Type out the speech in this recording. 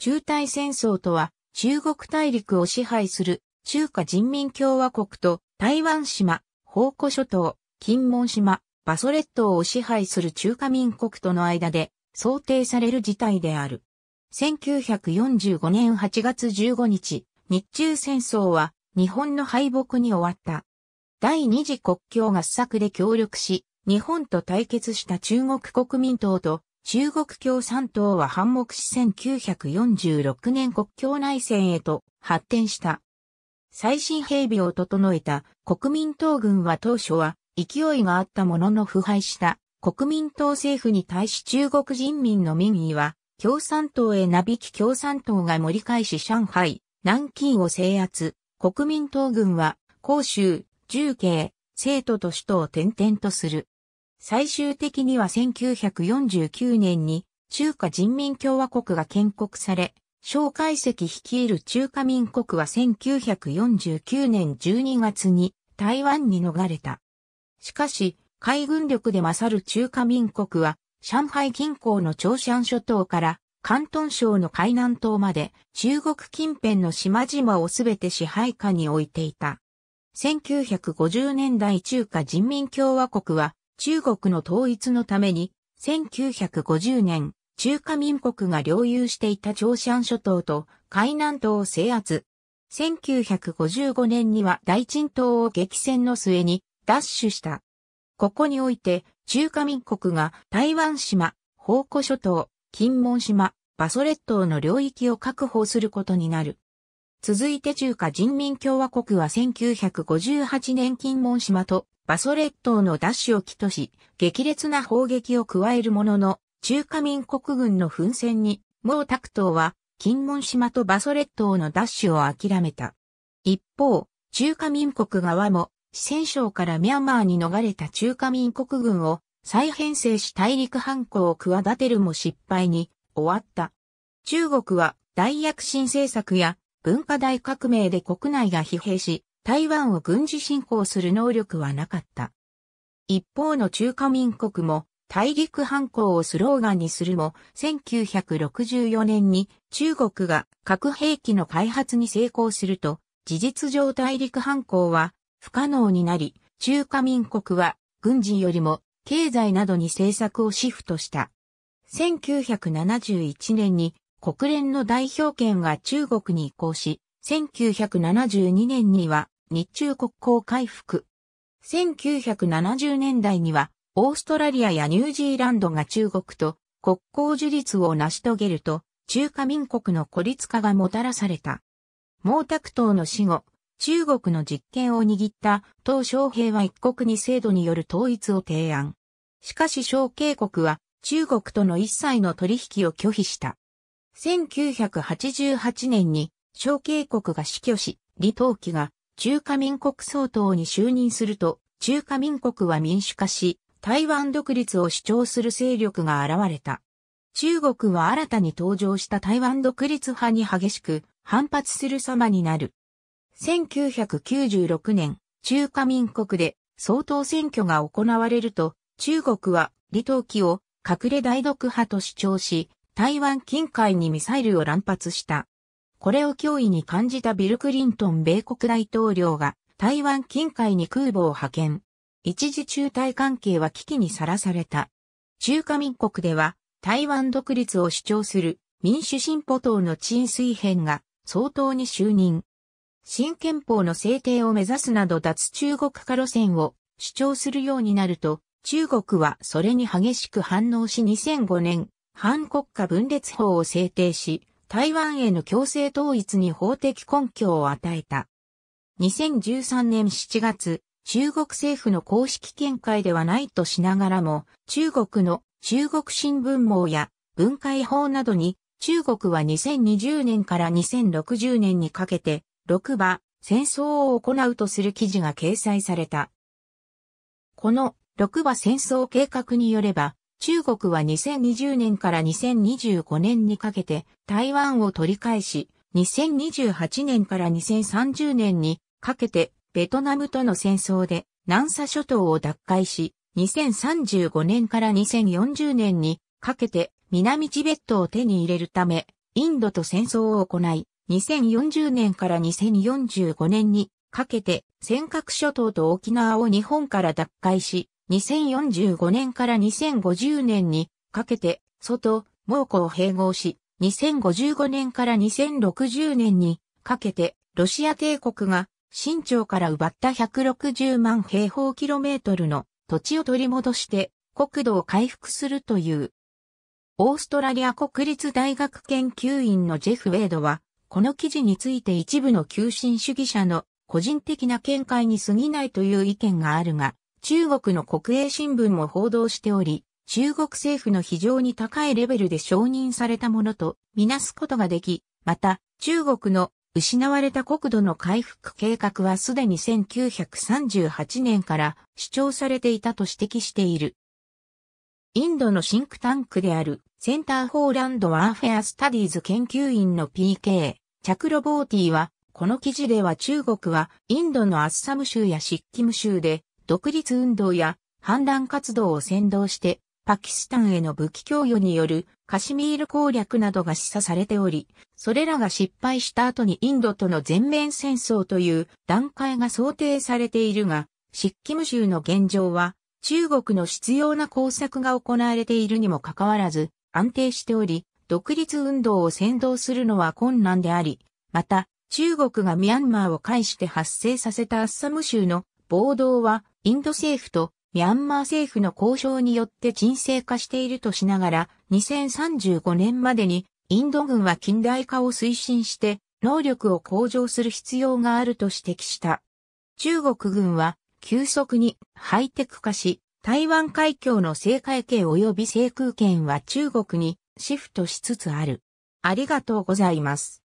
中大戦争とは、中国大陸を支配する中華人民共和国と台湾島、宝庫諸島、金門島、バソ列島を支配する中華民国との間で想定される事態である。1945年8月15日、日中戦争は日本の敗北に終わった。第二次国境合作で協力し、日本と対決した中国国民党と中国共産党は反目し1946年国境内戦へと発展した。最新兵備を整えた国民党軍は当初は勢いがあったものの腐敗した国民党政府に対し中国人民の民意は共産党へなびき共産党が盛り返し上海、南京を制圧、国民党軍は広州、重慶、生徒と首都を転々とする。最終的には1949年に中華人民共和国が建国され、蒋介石率いる中華民国は1949年12月に台湾に逃れた。しかし、海軍力で勝る中華民国は、上海近郊の長山諸島から関東省の海南島まで中国近辺の島々をすべて支配下に置いていた。1950年代中華人民共和国は中国の統一のために、1950年、中華民国が領有していた朝鮮諸島と海南島を制圧。1955年には大鎮島を激戦の末に奪取した。ここにおいて、中華民国が台湾島、宝庫諸島、金門島、バソ列島の領域を確保することになる。続いて中華人民共和国は1958年金門島とバソレッ島のダシを起とし、激烈な砲撃を加えるものの、中華民国軍の奮戦に、毛沢東は、金門島とバソレッ島のダッシュを諦めた。一方、中華民国側も、四川省からミャンマーに逃れた中華民国軍を再編成し大陸反抗を企てるも失敗に終わった。中国は大躍進政策や文化大革命で国内が疲弊し、台湾を軍事侵攻する能力はなかった。一方の中華民国も大陸反抗をスローガンにするも、1964年に中国が核兵器の開発に成功すると、事実上大陸反抗は不可能になり、中華民国は軍事よりも経済などに政策をシフトした。1971年に国連の代表権が中国に移行し、1972年には日中国交回復。1970年代には、オーストラリアやニュージーランドが中国と国交樹立を成し遂げると、中華民国の孤立化がもたらされた。毛沢東の死後、中国の実権を握った鄧小平は一国二制度による統一を提案。しかし小渓国は中国との一切の取引を拒否した。1988年に小渓国が死去し、李登輝が中華民国総統に就任すると、中華民国は民主化し、台湾独立を主張する勢力が現れた。中国は新たに登場した台湾独立派に激しく反発する様になる。1996年、中華民国で総統選挙が行われると、中国は李登輝を隠れ大独派と主張し、台湾近海にミサイルを乱発した。これを脅威に感じたビル・クリントン米国大統領が台湾近海に空母を派遣。一時中台関係は危機にさらされた。中華民国では台湾独立を主張する民主進歩党の陳水編が総統に就任。新憲法の制定を目指すなど脱中国化路線を主張するようになると、中国はそれに激しく反応し2005年、反国家分裂法を制定し、台湾への強制統一に法的根拠を与えた。2013年7月、中国政府の公式見解ではないとしながらも、中国の中国新聞網や文化法などに、中国は2020年から2060年にかけて、6場、戦争を行うとする記事が掲載された。この6場戦争計画によれば、中国は2020年から2025年にかけて台湾を取り返し、2028年から2030年にかけてベトナムとの戦争で南沙諸島を奪回し、2035年から2040年にかけて南チベットを手に入れるため、インドと戦争を行い、2040年から2045年にかけて尖閣諸島と沖縄を日本から奪回し、2045年から2050年にかけて、外、蒙古を併合し、2055年から2060年にかけて、ロシア帝国が新朝から奪った160万平方キロメートルの土地を取り戻して国土を回復するという。オーストラリア国立大学研究院のジェフ・ウェイドは、この記事について一部の求心主義者の個人的な見解に過ぎないという意見があるが、中国の国営新聞も報道しており、中国政府の非常に高いレベルで承認されたものとみなすことができ、また中国の失われた国土の回復計画はすでに1938年から主張されていたと指摘している。インドのシンクタンクであるセンター・フォーランド・ワーフェア・スタディーズ研究員の PK、チャクロボーティは、この記事では中国はインドのアッサム州やシッキム州で独立運動や反乱活動を先導して、パキスタンへの武器供与によるカシミール攻略などが示唆されており、それらが失敗した後にインドとの全面戦争という段階が想定されているが、シッキム州の現状は、中国の必要な工作が行われているにもかかわらず、安定しており、独立運動を先導するのは困難であり、また、中国がミャンマーを介して発生させたアッサム州の暴動は、インド政府とミャンマー政府の交渉によって沈静化しているとしながら、2035年までにインド軍は近代化を推進して能力を向上する必要があると指摘した。中国軍は急速にハイテク化し、台湾海峡の制海権及び制空権は中国にシフトしつつある。ありがとうございます。